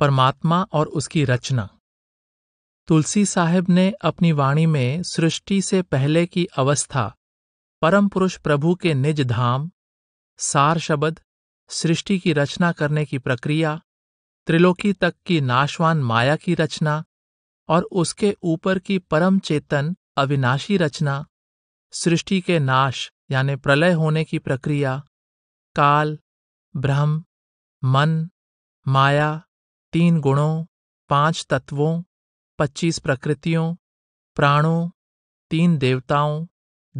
परमात्मा और उसकी रचना तुलसी साहेब ने अपनी वाणी में सृष्टि से पहले की अवस्था परम पुरुष प्रभु के निज धाम सार शब्द सृष्टि की रचना करने की प्रक्रिया त्रिलोकी तक की नाशवान माया की रचना और उसके ऊपर की परम चेतन अविनाशी रचना सृष्टि के नाश यानी प्रलय होने की प्रक्रिया काल ब्रह्म मन माया तीन गुणों पांच तत्वों पच्चीस प्रकृतियों प्राणों तीन देवताओं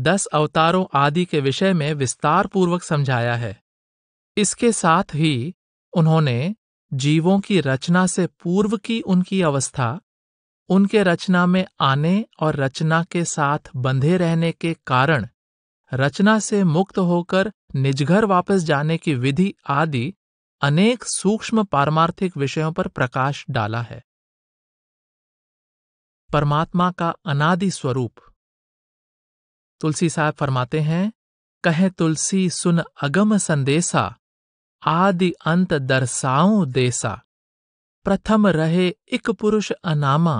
दस अवतारों आदि के विषय में विस्तार पूर्वक समझाया है इसके साथ ही उन्होंने जीवों की रचना से पूर्व की उनकी अवस्था उनके रचना में आने और रचना के साथ बंधे रहने के कारण रचना से मुक्त होकर निजघर वापस जाने की विधि आदि अनेक सूक्ष्म पारमार्थिक विषयों पर प्रकाश डाला है परमात्मा का अनादि स्वरूप तुलसी साहब फरमाते हैं कहे तुलसी सुन अगम संदेशा आदि अंत दर्शाऊ देसा प्रथम रहे एक पुरुष अनामा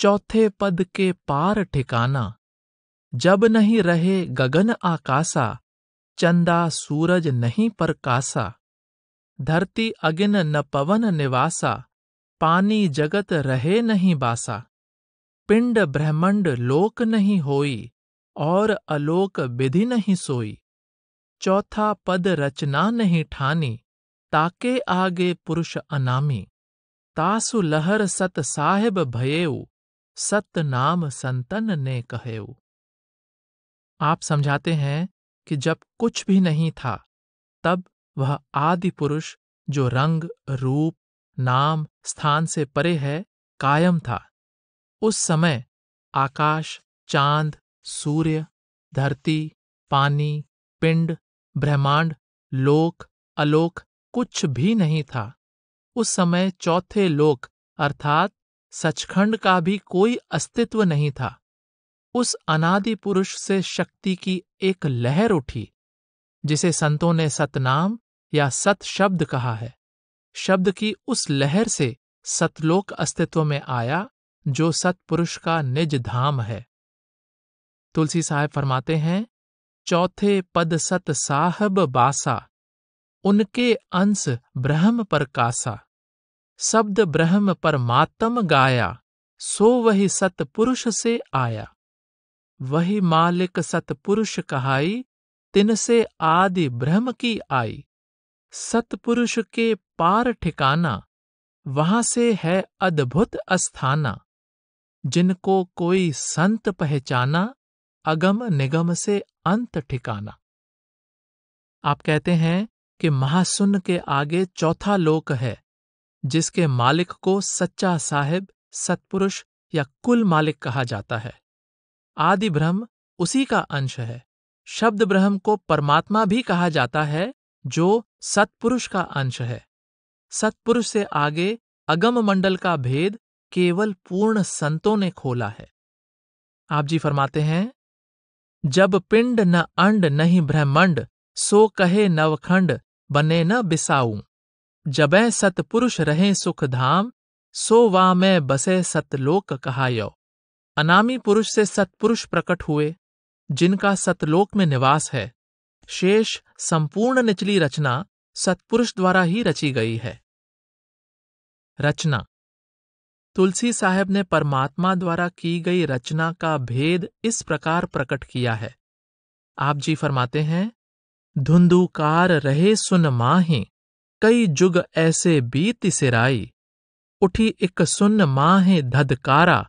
चौथे पद के पार ठिकाना जब नहीं रहे गगन आकाशा चंदा सूरज नहीं परकासा धरती अगिन न पवन निवासा पानी जगत रहे नहीं बासा पिंड ब्रह्मंड लोक नहीं होई और अलोक विधि नहीं सोई चौथा पद रचना नहीं ठानी ताके आगे पुरुष अनामी तासु लहर सत साहेब भयेऊ सत नाम संतन ने कहेऊ आप समझाते हैं कि जब कुछ भी नहीं था तब वह आदि पुरुष जो रंग रूप नाम स्थान से परे है कायम था उस समय आकाश चांद सूर्य धरती पानी पिंड ब्रह्मांड लोक अलोक कुछ भी नहीं था उस समय चौथे लोक अर्थात सचखंड का भी कोई अस्तित्व नहीं था उस अनादि पुरुष से शक्ति की एक लहर उठी जिसे संतों ने सतनाम या सत शब्द कहा है शब्द की उस लहर से सतलोक अस्तित्व में आया जो सतपुरुष का निज धाम है तुलसी साहब फरमाते हैं चौथे पद सत साहब बासा उनके अंश ब्रह्म पर कासा शब्द ब्रह्म पर मातम गाया सो वही सतपुरुष से आया वही मालिक सतपुरुष कहाई तिनसे आदि ब्रह्म की आई सतपुरुष के पार ठिकाना वहां से है अद्भुत अस्थाना जिनको कोई संत पहचाना अगम निगम से अंत ठिकाना आप कहते हैं कि महासुन के आगे चौथा लोक है जिसके मालिक को सच्चा साहिब सत्पुरुष या कुल मालिक कहा जाता है आदि ब्रह्म उसी का अंश है शब्द ब्रह्म को परमात्मा भी कहा जाता है जो सत्पुरुष का अंश है सत्पुरुष से आगे अगम मंडल का भेद केवल पूर्ण संतों ने खोला है आप जी फरमाते हैं जब पिंड न अंड नहीं ब्रह्मंड सो कहे नवखंड बने न बिसाऊ जब सतपुरुष रहे सुख धाम सो वा मैं बसे सतलोक कहायो अनामी पुरुष से सतपुरुष प्रकट हुए जिनका सतलोक में निवास है शेष संपूर्ण निचली रचना सत्पुरुष द्वारा ही रची गई है रचना तुलसी साहब ने परमात्मा द्वारा की गई रचना का भेद इस प्रकार प्रकट किया है आप जी फरमाते हैं धुंधुकार रहे सुन माहे कई जुग ऐसे बीत सिराई उठी एक सुन माहे धधकारा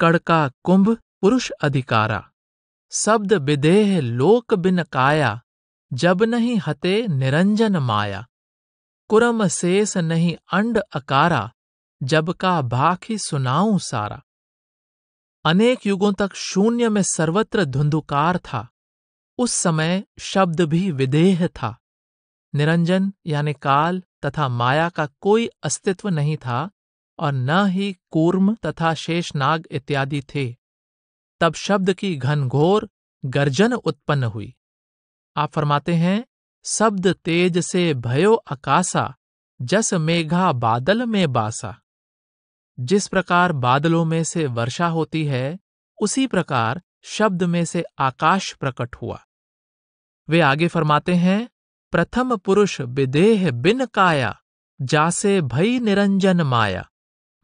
कड़का कुंभ पुरुष अधिकारा शब्द विदेह लोक बिन काया जब नहीं हते निरंजन माया कुरम शेष नहीं अंड अकारा जब का भाखी सुनाऊं सारा अनेक युगों तक शून्य में सर्वत्र धुंधुकार था उस समय शब्द भी विदेह था निरंजन यानी काल तथा माया का कोई अस्तित्व नहीं था और न ही कूर्म तथा शेषनाग इत्यादि थे तब शब्द की घनघोर गर्जन उत्पन्न हुई आप फरमाते हैं शब्द तेज से भयो अकाशा जस मेघा बादल में बासा जिस प्रकार बादलों में से वर्षा होती है उसी प्रकार शब्द में से आकाश प्रकट हुआ वे आगे फरमाते हैं प्रथम पुरुष विदेह बिन काया जासे भई निरंजन माया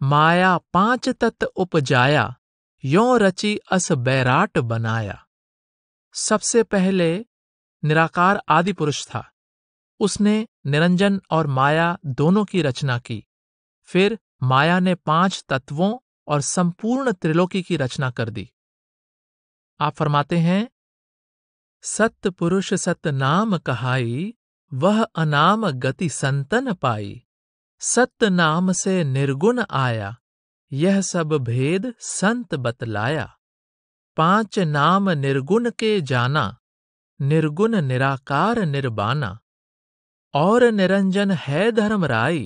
माया पांच तत् उपजाया यो रची अस बैराट बनाया सबसे पहले निराकार आदि पुरुष था उसने निरंजन और माया दोनों की रचना की फिर माया ने पांच तत्वों और संपूर्ण त्रिलोकी की रचना कर दी आप फरमाते हैं सत्य पुरुष सत नाम कहाई वह अनाम गति संतन पाई सत्य नाम से निर्गुण आया यह सब भेद संत बतलाया पांच नाम निर्गुण के जाना निर्गुण निराकार निर्बाना और निरंजन है धर्मराय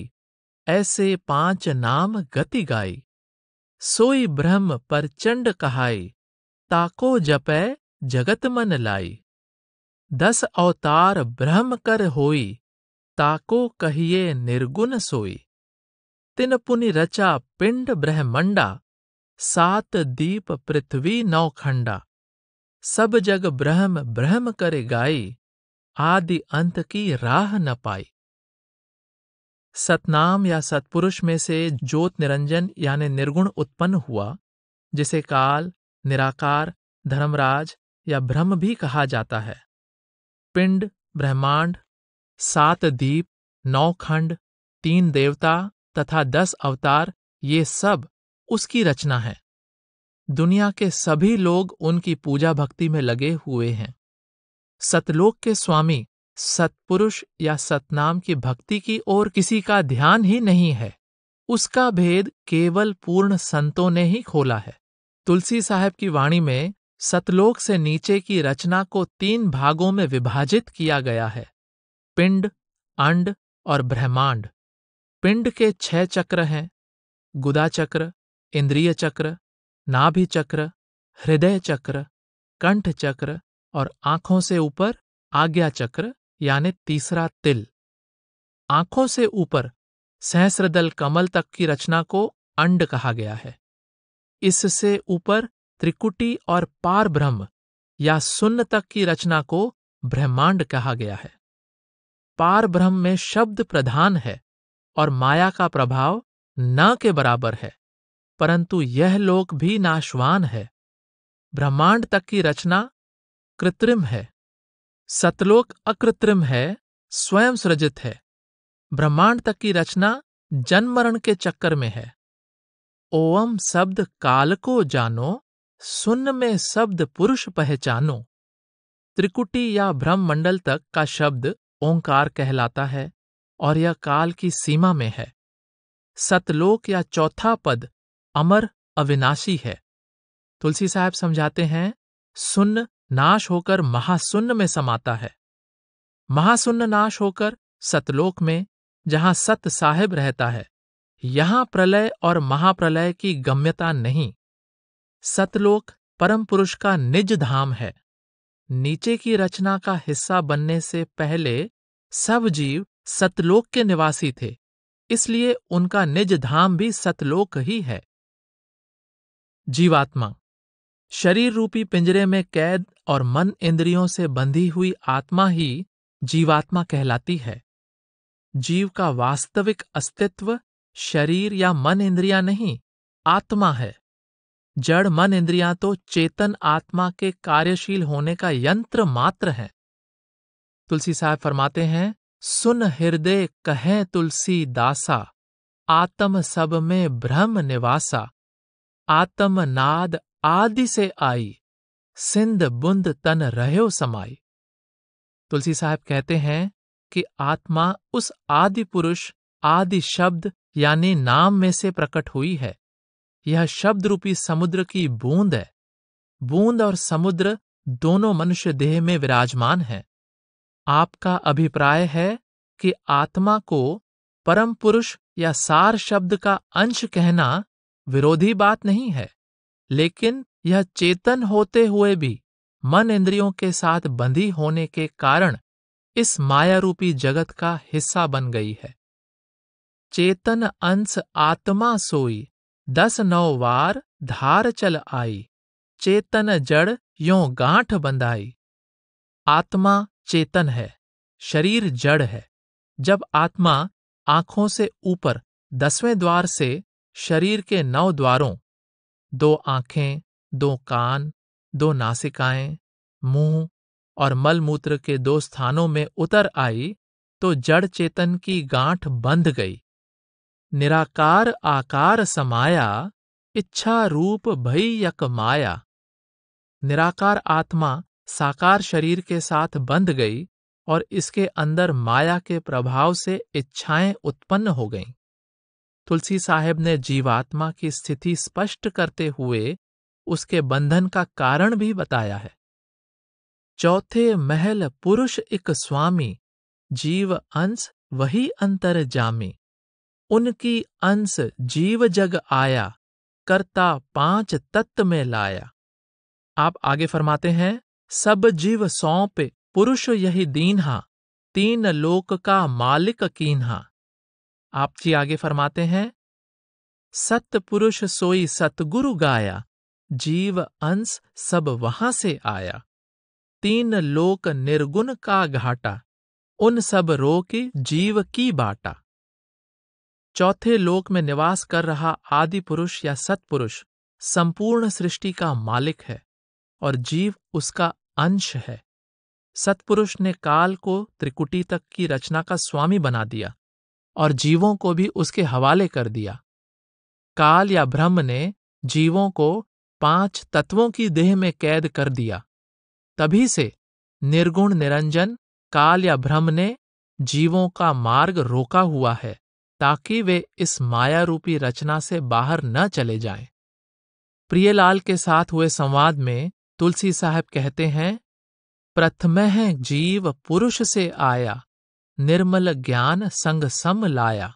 ऐसे पांच नाम गति गाई सोई ब्रह्म परचंड कहाई ताको जपै जगत मन लाई दस अवतार ब्रह्म कर होई ताको कहिए निर्गुण सोई तिन पुनि रचा पिंड ब्रह्मंडा सात दीप पृथ्वी नौखंडा सब जग ब्रह्म ब्रह्म करे गाई आदि अंत की राह न पाई सतनाम या सतपुरुष में से ज्योत निरंजन यानी निर्गुण उत्पन्न हुआ जिसे काल निराकार धर्मराज या ब्रह्म भी कहा जाता है पिंड ब्रह्मांड सात दीप नौ खंड तीन देवता तथा दस अवतार ये सब उसकी रचना है दुनिया के सभी लोग उनकी पूजा भक्ति में लगे हुए हैं सतलोक के स्वामी सतपुरुष या सतनाम की भक्ति की ओर किसी का ध्यान ही नहीं है उसका भेद केवल पूर्ण संतों ने ही खोला है तुलसी साहब की वाणी में सतलोक से नीचे की रचना को तीन भागों में विभाजित किया गया है पिंड अंड और ब्रह्मांड पिंड के छह चक्र हैं गुदा चक्र इंद्रिय चक्र नाभि चक्र हृदय चक्र कंठ चक्र और आंखों से ऊपर आज्ञा चक्र यानी तीसरा तिल आंखों से ऊपर सहस्रदल कमल तक की रचना को अंड कहा गया है इससे ऊपर त्रिकुटी और पार ब्रह्म या सुन्न तक की रचना को ब्रह्मांड कहा गया है पार ब्रह्म में शब्द प्रधान है और माया का प्रभाव न के बराबर है परंतु यह लोक भी नाशवान है ब्रह्मांड तक की रचना कृत्रिम है सतलोक अकृत्रिम है स्वयं सृजित है ब्रह्मांड तक की रचना जन्मरण के चक्कर में है ओम शब्द काल को जानो सुन में शब्द पुरुष पहचानो त्रिकुटी या भ्रम मंडल तक का शब्द ओंकार कहलाता है और यह काल की सीमा में है सतलोक या चौथा पद अमर अविनाशी है तुलसी साहब समझाते हैं सुन्न नाश होकर महासुन्न में समाता है महासुन्न नाश होकर सतलोक में जहां सत साहेब रहता है यहां प्रलय और महाप्रलय की गम्यता नहीं सतलोक परम पुरुष का निज धाम है नीचे की रचना का हिस्सा बनने से पहले सब जीव सतलोक के निवासी थे इसलिए उनका निज धाम भी सतलोक ही है जीवात्मा शरीर रूपी पिंजरे में कैद और मन इंद्रियों से बंधी हुई आत्मा ही जीवात्मा कहलाती है जीव का वास्तविक अस्तित्व शरीर या मन इंद्रिया नहीं आत्मा है जड़ मन इंद्रियां तो चेतन आत्मा के कार्यशील होने का यंत्र मात्र है तुलसी साहब फरमाते हैं सुन हृदय कहें तुलसी दासा आत्म सब में ब्रह्म निवासा आत्मनाद आदि से आई सिंध बुंद तन रहो समाई तुलसी साहब कहते हैं कि आत्मा उस आदि पुरुष आदि शब्द यानी नाम में से प्रकट हुई है यह शब्द रूपी समुद्र की बूंद है बूंद और समुद्र दोनों मनुष्य देह में विराजमान है आपका अभिप्राय है कि आत्मा को परम पुरुष या सार शब्द का अंश कहना विरोधी बात नहीं है लेकिन यह चेतन होते हुए भी मन इंद्रियों के साथ बंधी होने के कारण इस माया रूपी जगत का हिस्सा बन गई है चेतन अंश आत्मा सोई दस नौ वार धार चल आई चेतन जड़ यो गांठ बंधाई आत्मा चेतन है शरीर जड़ है जब आत्मा आंखों से ऊपर दसवें द्वार से शरीर के नौ द्वारों दो आंखें दो कान दो नासिकाएं मुंह और मलमूत्र के दो स्थानों में उतर आई तो जड़ चेतन की गांठ बंध गई निराकार आकार समाया इच्छा रूप भई यक माया निराकार आत्मा साकार शरीर के साथ बंध गई और इसके अंदर माया के प्रभाव से इच्छाएं उत्पन्न हो गईं। तुलसी साहेब ने जीवात्मा की स्थिति स्पष्ट करते हुए उसके बंधन का कारण भी बताया है चौथे महल पुरुष एक स्वामी जीव अंश वही अंतर जामी उनकी अंश जीव जग आया करता पांच तत्व में लाया आप आगे फरमाते हैं सब जीव सौंपे पुरुष यही हा तीन लोक का मालिक कीन्हा आप जी आगे फरमाते हैं पुरुष सोई सतगुरु गाया जीव अंश सब वहां से आया तीन लोक निर्गुण का घाटा उन सब रो के जीव की बाटा चौथे लोक में निवास कर रहा आदि पुरुष या सत्पुरुष संपूर्ण सृष्टि का मालिक है और जीव उसका अंश है सत्पुरुष ने काल को त्रिकुटी तक की रचना का स्वामी बना दिया और जीवों को भी उसके हवाले कर दिया काल या ब्रह्म ने जीवों को पांच तत्वों की देह में कैद कर दिया तभी से निर्गुण निरंजन काल या ब्रह्म ने जीवों का मार्ग रोका हुआ है ताकि वे इस माया रूपी रचना से बाहर न चले जाएं। प्रियलाल के साथ हुए संवाद में तुलसी साहब कहते हैं प्रथम जीव पुरुष से आया निर्मल ज्ञान संग सम लाया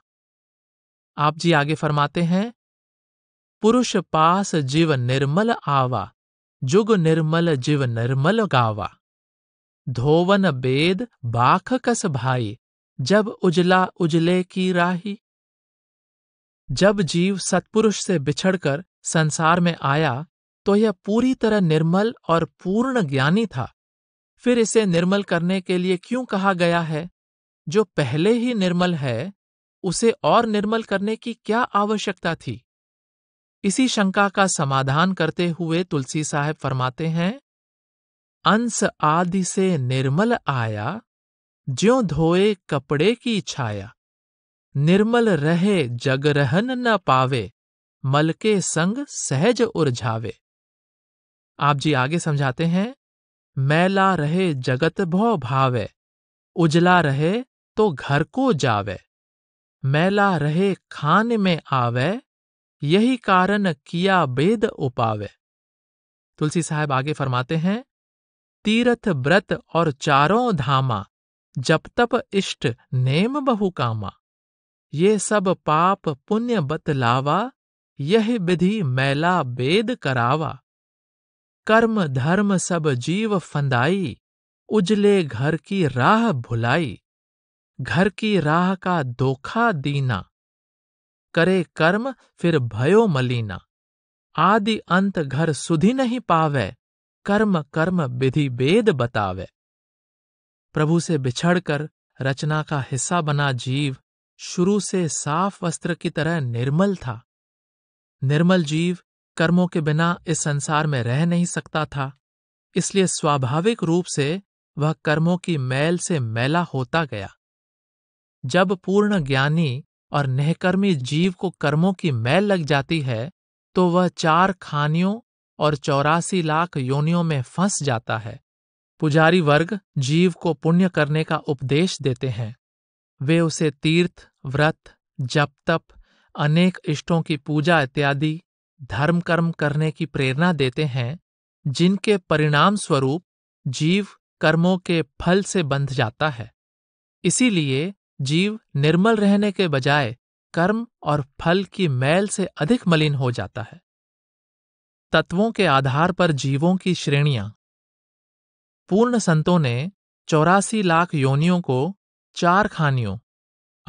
आप जी आगे फरमाते हैं पुरुष पास जीव निर्मल आवा जुग निर्मल जीव निर्मल गावा धोवन बेद बाख कस भाई जब उजला उजले की राही जब जीव सत्पुरुष से बिछड़कर संसार में आया तो यह पूरी तरह निर्मल और पूर्ण ज्ञानी था फिर इसे निर्मल करने के लिए क्यों कहा गया है जो पहले ही निर्मल है उसे और निर्मल करने की क्या आवश्यकता थी इसी शंका का समाधान करते हुए तुलसी साहब फरमाते हैं अंश आदि से निर्मल आया ज्यो धोए कपड़े की छाया निर्मल रहे जग रहन न पावे मल के संग सहज उर्झावे आप जी आगे समझाते हैं मैला रहे जगत भौ भावे उजला रहे तो घर को जावे मैला रहे खान में आवे यही कारण किया बेद उपावे तुलसी साहब आगे फरमाते हैं तीर्थ व्रत और चारों धामा जप तप इष्ट नेम बहु कामा ये सब पाप पुण्य बतलावा यह विधि मैला बेद करावा कर्म धर्म सब जीव फंदाई उजले घर की राह भुलाई घर की राह का धोखा दीना करे कर्म फिर भयो मलीना आदि अंत घर सुधि नहीं पावे कर्म कर्म विधि वेद बतावे प्रभु से बिछड़कर रचना का हिस्सा बना जीव शुरू से साफ वस्त्र की तरह निर्मल था निर्मल जीव कर्मों के बिना इस संसार में रह नहीं सकता था इसलिए स्वाभाविक रूप से वह कर्मों की मैल से मैला होता गया जब पूर्ण ज्ञानी और नहकर्मी जीव को कर्मों की मैल लग जाती है तो वह चार खानियों और चौरासी लाख योनियों में फंस जाता है पुजारी वर्ग जीव को पुण्य करने का उपदेश देते हैं वे उसे तीर्थ व्रत जप तप अनेक इष्टों की पूजा इत्यादि धर्म कर्म करने की प्रेरणा देते हैं जिनके परिणाम स्वरूप जीव कर्मों के फल से बंध जाता है इसीलिए जीव निर्मल रहने के बजाय कर्म और फल की मैल से अधिक मलिन हो जाता है तत्वों के आधार पर जीवों की श्रेणियां पूर्ण संतों ने चौरासी लाख योनियों को चार खानियों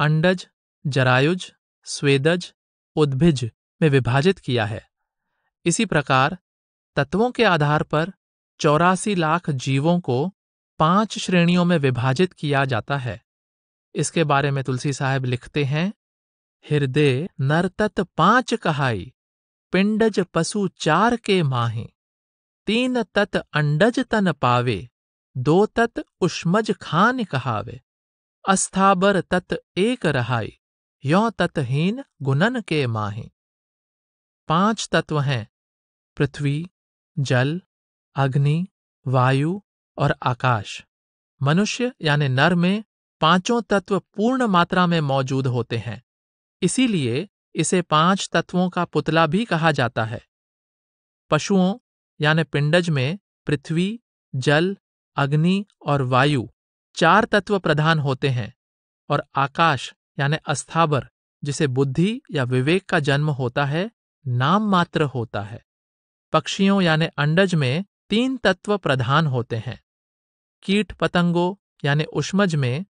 अंडज जरायुज स्वेदज उद्भिज में विभाजित किया है इसी प्रकार तत्वों के आधार पर चौरासी लाख जीवों को पांच श्रेणियों में विभाजित किया जाता है इसके बारे में तुलसी साहब लिखते हैं हृदय नरतत पांच कहाई पिंडज पशु चार के माहे तीन तत अंडज तन पावे दो तत उष्मज खान कहावे अस्थाबर तत एक रहाई यो ततहीन गुनन के माहे पांच तत्व हैं पृथ्वी जल अग्नि वायु और आकाश मनुष्य यानी नर में पांचों तत्व पूर्ण मात्रा में मौजूद होते हैं इसीलिए इसे पांच तत्वों का पुतला भी कहा जाता है पशुओं यानी पिंडज में पृथ्वी जल अग्नि और वायु चार तत्व प्रधान होते हैं और आकाश यानी अस्थाबर जिसे बुद्धि या विवेक का जन्म होता है नाम मात्र होता है पक्षियों यानी अंडज में तीन तत्व प्रधान होते हैं कीट पतंगों यानी उष्मज में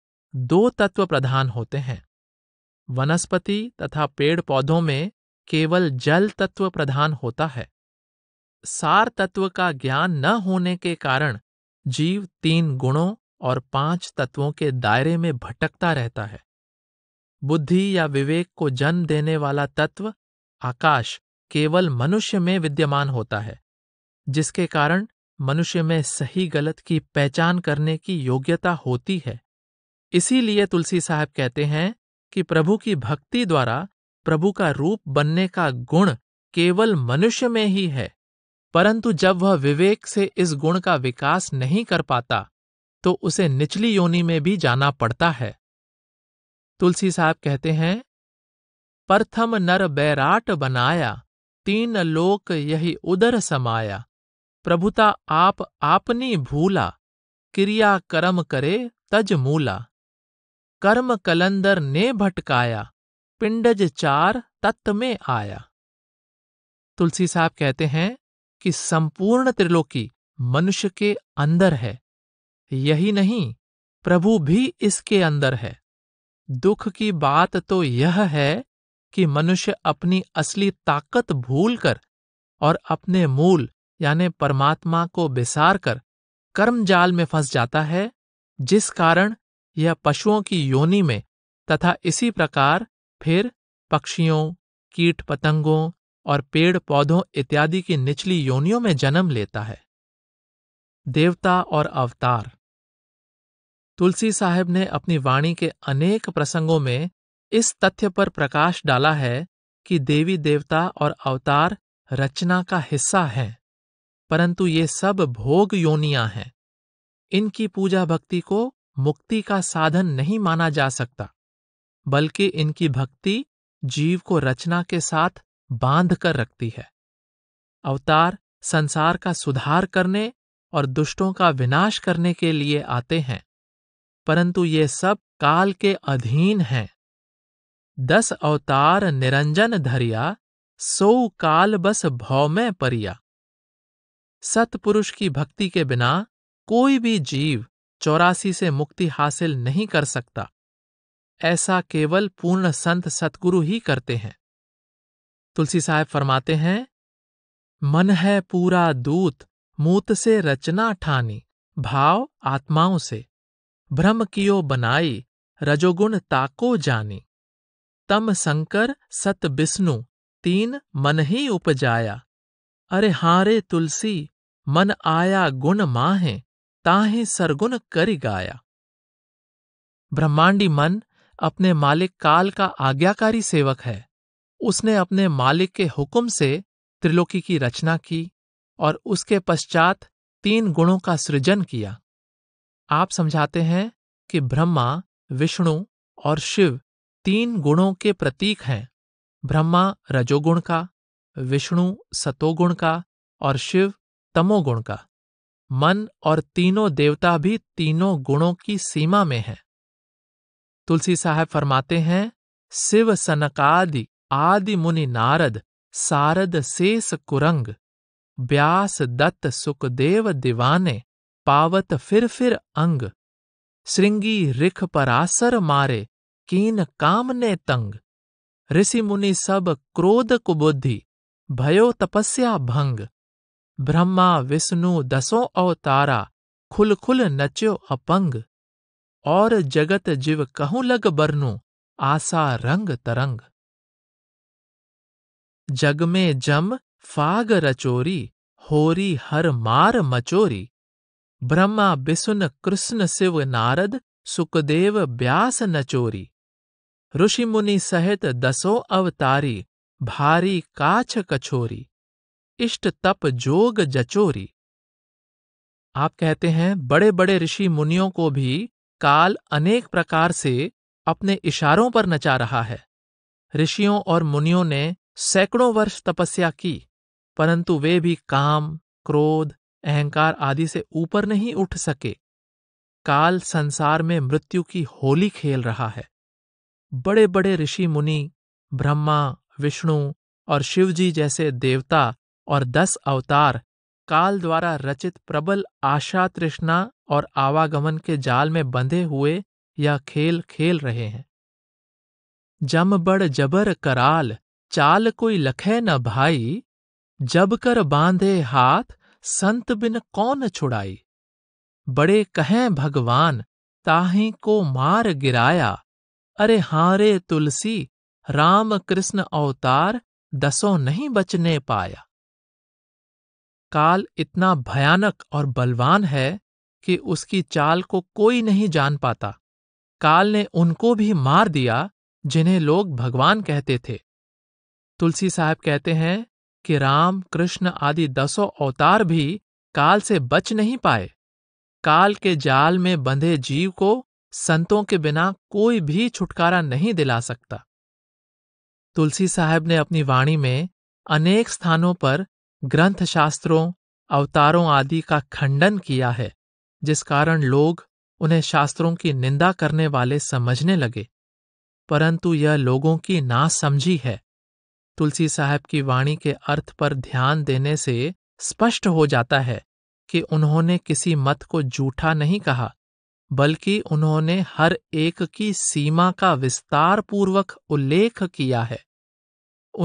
दो तत्व प्रधान होते हैं वनस्पति तथा पेड़ पौधों में केवल जल तत्व प्रधान होता है सार तत्व का ज्ञान न होने के कारण जीव तीन गुणों और पांच तत्वों के दायरे में भटकता रहता है बुद्धि या विवेक को जन्म देने वाला तत्व आकाश केवल मनुष्य में विद्यमान होता है जिसके कारण मनुष्य में सही गलत की पहचान करने की योग्यता होती है इसीलिए तुलसी साहब कहते हैं कि प्रभु की भक्ति द्वारा प्रभु का रूप बनने का गुण केवल मनुष्य में ही है परंतु जब वह विवेक से इस गुण का विकास नहीं कर पाता तो उसे निचली योनि में भी जाना पड़ता है तुलसी साहब कहते हैं प्रथम नर बैराट बनाया तीन लोक यही उदर समाया प्रभुता आप आपनी भूला क्रिया कर्म करे तज मूला कर्म कलंदर ने भटकाया पिंडज चार तत्व में आया तुलसी साहब कहते हैं कि संपूर्ण त्रिलोकी मनुष्य के अंदर है यही नहीं प्रभु भी इसके अंदर है दुख की बात तो यह है कि मनुष्य अपनी असली ताकत भूलकर और अपने मूल यानी परमात्मा को बिसार कर कर्म जाल में फंस जाता है जिस कारण यह पशुओं की योनि में तथा इसी प्रकार फिर पक्षियों कीट पतंगों और पेड़ पौधों इत्यादि की निचली योनियों में जन्म लेता है देवता और अवतार तुलसी साहब ने अपनी वाणी के अनेक प्रसंगों में इस तथ्य पर प्रकाश डाला है कि देवी देवता और अवतार रचना का हिस्सा है परंतु ये सब भोग योनियां हैं इनकी पूजा भक्ति को मुक्ति का साधन नहीं माना जा सकता बल्कि इनकी भक्ति जीव को रचना के साथ बांध कर रखती है अवतार संसार का सुधार करने और दुष्टों का विनाश करने के लिए आते हैं परंतु ये सब काल के अधीन हैं दस अवतार निरंजन धरिया सो काल बस भौमय में परिया सतपुरुष की भक्ति के बिना कोई भी जीव चौरासी से मुक्ति हासिल नहीं कर सकता ऐसा केवल पूर्ण संत सतगुरु ही करते हैं तुलसी साहब फरमाते हैं मन है पूरा दूत मूत से रचना ठानी भाव आत्माओं से भ्रम कियो बनाई रजोगुण ताको जानी तम संकर सत विष्णु तीन मन ही उपजाया अरे हाँ रे तुलसी मन आया गुण माहें ताहे सरगुन कर गाया ब्रह्मांडी मन अपने मालिक काल का आज्ञाकारी सेवक है उसने अपने मालिक के हुक्म से त्रिलोकी की रचना की और उसके पश्चात तीन गुणों का सृजन किया आप समझाते हैं कि ब्रह्मा विष्णु और शिव तीन गुणों के प्रतीक हैं ब्रह्मा रजोगुण का विष्णु सतोगुण का और शिव तमोगुण का मन और तीनों देवता भी तीनों गुणों की सीमा में हैं। तुलसी साहब फरमाते हैं शिव सनकादि आदि मुनि नारद सारद शेष कुरंग व्यास दत्त सुखदेव दीवाने पावत फिर फिर अंग श्रृंगी रिख पर आसर मारे कीन कामने तंग ऋषि मुनि सब क्रोध कुबुद्धि भयो तपस्या भंग ब्रह्मा विष्णु दसों अवतारा खुल खुल नचो अपंग और जगत जीव कहूं लग बरनु आसा रंग तरंग जग में जम फाग रचोरी होरी हर मार मचोरी ब्रह्मा बिसुन कृष्ण शिव नारद सुखदेव व्यास नचोरी ऋषि मुनि सहित दसो अवतारी भारी काछ कछोरी इष्ट तप जोग जचोरी आप कहते हैं बड़े बड़े ऋषि मुनियों को भी काल अनेक प्रकार से अपने इशारों पर नचा रहा है ऋषियों और मुनियों ने सैकड़ों वर्ष तपस्या की परंतु वे भी काम क्रोध अहंकार आदि से ऊपर नहीं उठ सके काल संसार में मृत्यु की होली खेल रहा है बड़े बड़े ऋषि मुनि ब्रह्मा विष्णु और शिवजी जैसे देवता और दस अवतार काल द्वारा रचित प्रबल आशा तृष्णा और आवागमन के जाल में बंधे हुए यह खेल खेल रहे हैं जम बड़ जबर कराल चाल कोई लखे न भाई जब कर बांधे हाथ संत बिन कौन छुड़ाई बड़े कहें भगवान ताही को मार गिराया अरे हारे तुलसी राम कृष्ण अवतार दसों नहीं बचने पाया काल इतना भयानक और बलवान है कि उसकी चाल को कोई नहीं जान पाता काल ने उनको भी मार दिया जिन्हें लोग भगवान कहते थे तुलसी साहब कहते हैं कि राम कृष्ण आदि दसों अवतार भी काल से बच नहीं पाए काल के जाल में बंधे जीव को संतों के बिना कोई भी छुटकारा नहीं दिला सकता तुलसी साहब ने अपनी वाणी में अनेक स्थानों पर ग्रंथशास्त्रों अवतारों आदि का खंडन किया है जिस कारण लोग उन्हें शास्त्रों की निंदा करने वाले समझने लगे परंतु यह लोगों की नासमझी है तुलसी साहब की वाणी के अर्थ पर ध्यान देने से स्पष्ट हो जाता है कि उन्होंने किसी मत को जूठा नहीं कहा बल्कि उन्होंने हर एक की सीमा का विस्तार पूर्वक उल्लेख किया है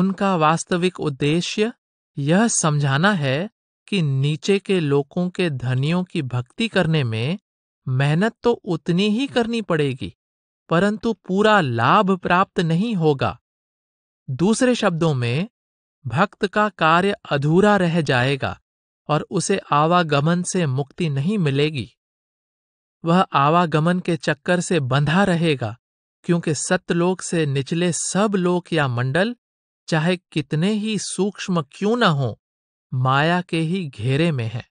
उनका वास्तविक उद्देश्य यह समझाना है कि नीचे के लोगों के धनियों की भक्ति करने में मेहनत तो उतनी ही करनी पड़ेगी परंतु पूरा लाभ प्राप्त नहीं होगा दूसरे शब्दों में भक्त का कार्य अधूरा रह जाएगा और उसे आवागमन से मुक्ति नहीं मिलेगी वह आवागमन के चक्कर से बंधा रहेगा क्योंकि सतलोक से निचले सब लोक या मंडल चाहे कितने ही सूक्ष्म क्यों न हो माया के ही घेरे में है